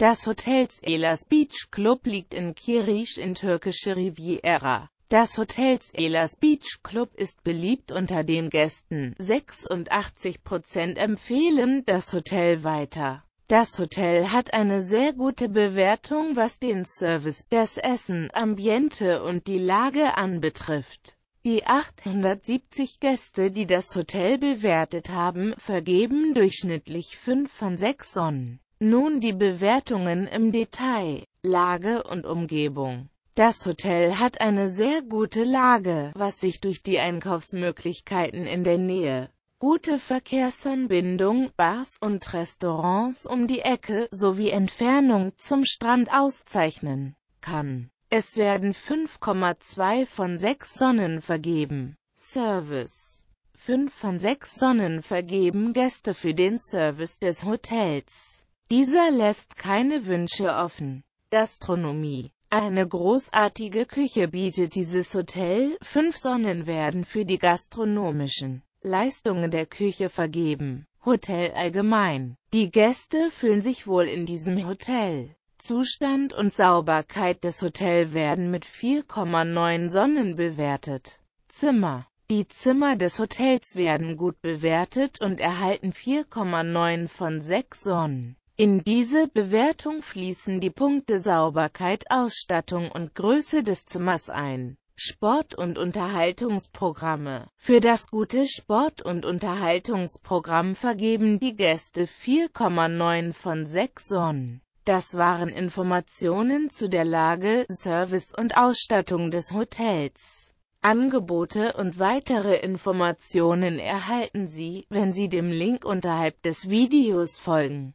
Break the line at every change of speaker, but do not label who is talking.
Das Hotels Elas Beach Club liegt in Kiriş in türkische Riviera. Das Hotels Elas Beach Club ist beliebt unter den Gästen. 86% empfehlen das Hotel weiter. Das Hotel hat eine sehr gute Bewertung, was den Service, das Essen, Ambiente und die Lage anbetrifft. Die 870 Gäste, die das Hotel bewertet haben, vergeben durchschnittlich 5 von 6 Sonnen. Nun die Bewertungen im Detail. Lage und Umgebung. Das Hotel hat eine sehr gute Lage, was sich durch die Einkaufsmöglichkeiten in der Nähe, gute Verkehrsanbindung, Bars und Restaurants um die Ecke sowie Entfernung zum Strand auszeichnen kann. Es werden 5,2 von 6 Sonnen vergeben. Service 5 von 6 Sonnen vergeben Gäste für den Service des Hotels. Dieser lässt keine Wünsche offen. Gastronomie eine großartige Küche bietet dieses Hotel, fünf Sonnen werden für die gastronomischen Leistungen der Küche vergeben. Hotel allgemein. Die Gäste fühlen sich wohl in diesem Hotel. Zustand und Sauberkeit des Hotels werden mit 4,9 Sonnen bewertet. Zimmer. Die Zimmer des Hotels werden gut bewertet und erhalten 4,9 von 6 Sonnen. In diese Bewertung fließen die Punkte Sauberkeit, Ausstattung und Größe des Zimmers ein. Sport- und Unterhaltungsprogramme. Für das gute Sport- und Unterhaltungsprogramm vergeben die Gäste 4,9 von 6 Sonnen. Das waren Informationen zu der Lage, Service und Ausstattung des Hotels. Angebote und weitere Informationen erhalten Sie, wenn Sie dem Link unterhalb des Videos folgen.